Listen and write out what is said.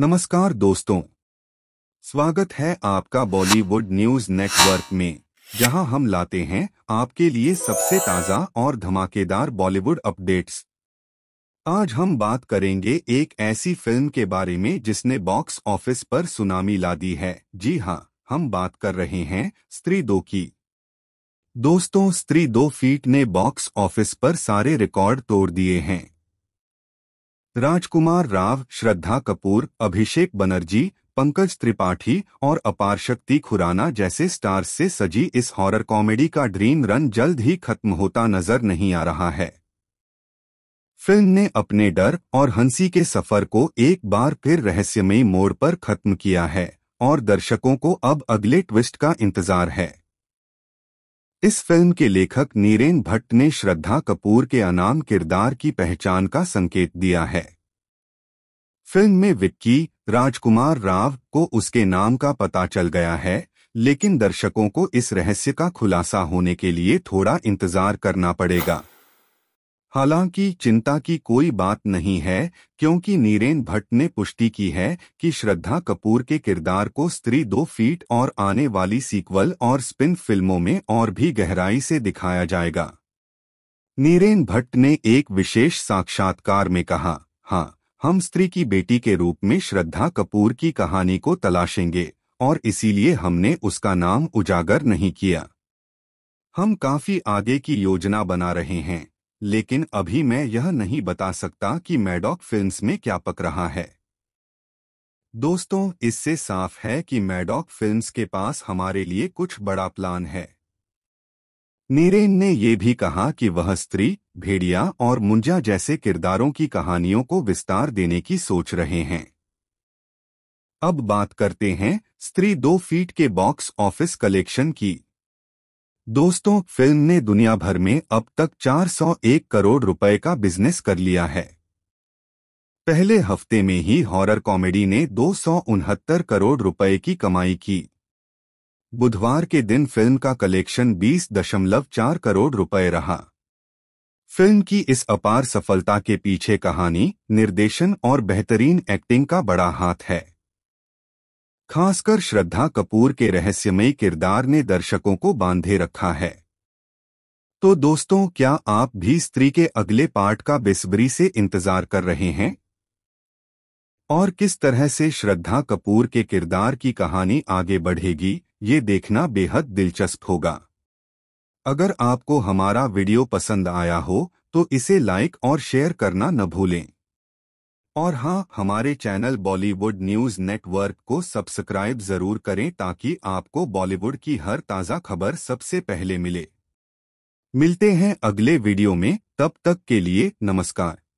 नमस्कार दोस्तों स्वागत है आपका बॉलीवुड न्यूज नेटवर्क में जहां हम लाते हैं आपके लिए सबसे ताज़ा और धमाकेदार बॉलीवुड अपडेट्स आज हम बात करेंगे एक ऐसी फिल्म के बारे में जिसने बॉक्स ऑफिस पर सुनामी ला दी है जी हां हम बात कर रहे हैं स्त्री दो की दोस्तों स्त्री दो फीट ने बॉक्स ऑफिस पर सारे रिकॉर्ड तोड़ दिए हैं राजकुमार राव श्रद्धा कपूर अभिषेक बनर्जी पंकज त्रिपाठी और अपार शक्ति खुराना जैसे स्टार्स से सजी इस हॉरर कॉमेडी का ड्रीम रन जल्द ही खत्म होता नजर नहीं आ रहा है फिल्म ने अपने डर और हंसी के सफर को एक बार फिर रहस्यमयी मोड़ पर खत्म किया है और दर्शकों को अब अगले ट्विस्ट का इंतजार है इस फिल्म के लेखक नीरेन भट्ट ने श्रद्धा कपूर के अनाम किरदार की पहचान का संकेत दिया है फिल्म में विक्की राजकुमार राव को उसके नाम का पता चल गया है लेकिन दर्शकों को इस रहस्य का खुलासा होने के लिए थोड़ा इंतजार करना पड़ेगा हालांकि चिंता की कोई बात नहीं है क्योंकि नीरेन भट्ट ने पुष्टि की है कि श्रद्धा कपूर के किरदार को स्त्री दो फीट और आने वाली सीक्वल और स्पिन फिल्मों में और भी गहराई से दिखाया जाएगा नीरेन भट्ट ने एक विशेष साक्षात्कार में कहा हाँ हम स्त्री की बेटी के रूप में श्रद्धा कपूर की कहानी को तलाशेंगे और इसीलिए हमने उसका नाम उजागर नहीं किया हम काफी आगे की योजना बना रहे हैं लेकिन अभी मैं यह नहीं बता सकता कि मैडॉक फिल्म्स में क्या पक रहा है दोस्तों इससे साफ है कि मैडॉक फिल्म्स के पास हमारे लिए कुछ बड़ा प्लान है नीरेन ने यह भी कहा कि वह स्त्री भेड़िया और मुंजा जैसे किरदारों की कहानियों को विस्तार देने की सोच रहे हैं अब बात करते हैं स्त्री दो फीट के बॉक्स ऑफिस कलेक्शन की दोस्तों फिल्म ने दुनिया भर में अब तक 401 करोड़ रुपए का बिजनेस कर लिया है पहले हफ्ते में ही हॉरर कॉमेडी ने दो करोड़ रुपए की कमाई की बुधवार के दिन फिल्म का कलेक्शन 20.4 करोड़ रुपए रहा फिल्म की इस अपार सफलता के पीछे कहानी निर्देशन और बेहतरीन एक्टिंग का बड़ा हाथ है खासकर श्रद्धा कपूर के रहस्यमय किरदार ने दर्शकों को बांधे रखा है तो दोस्तों क्या आप भी स्त्री के अगले पार्ट का बेसब्री से इंतजार कर रहे हैं और किस तरह से श्रद्धा कपूर के किरदार की कहानी आगे बढ़ेगी ये देखना बेहद दिलचस्प होगा अगर आपको हमारा वीडियो पसंद आया हो तो इसे लाइक और शेयर करना न भूलें और हाँ हमारे चैनल बॉलीवुड न्यूज नेटवर्क को सब्सक्राइब जरूर करें ताकि आपको बॉलीवुड की हर ताज़ा खबर सबसे पहले मिले मिलते हैं अगले वीडियो में तब तक के लिए नमस्कार